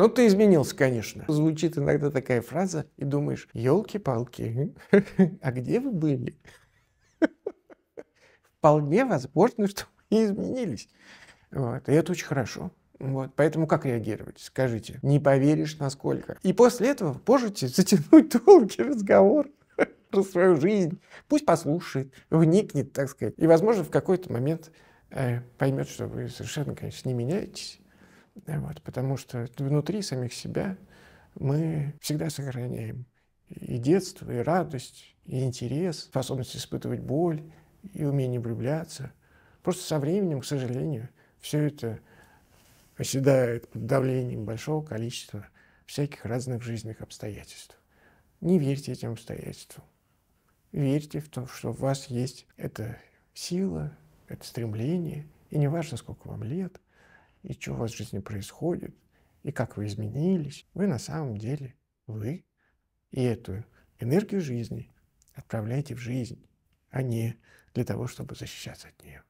Ну, ты изменился, конечно. Звучит иногда такая фраза, и думаешь, елки-палки, а где вы были? Вполне возможно, что мы изменились. Вот. И это очень хорошо. Вот. Поэтому как реагировать? Скажите. Не поверишь, насколько. И после этого можете затянуть долгий разговор про свою жизнь. Пусть послушает, вникнет, так сказать. И, возможно, в какой-то момент э, поймет, что вы совершенно, конечно, не меняетесь. Вот, потому что внутри самих себя мы всегда сохраняем и детство, и радость, и интерес, способность испытывать боль, и умение влюбляться. Просто со временем, к сожалению, все это оседает под давлением большого количества всяких разных жизненных обстоятельств. Не верьте этим обстоятельствам. Верьте в то, что у вас есть эта сила, это стремление, и не важно, сколько вам лет – и что у вас в жизни происходит, и как вы изменились. Вы на самом деле, вы и эту энергию жизни отправляете в жизнь, а не для того, чтобы защищаться от нее.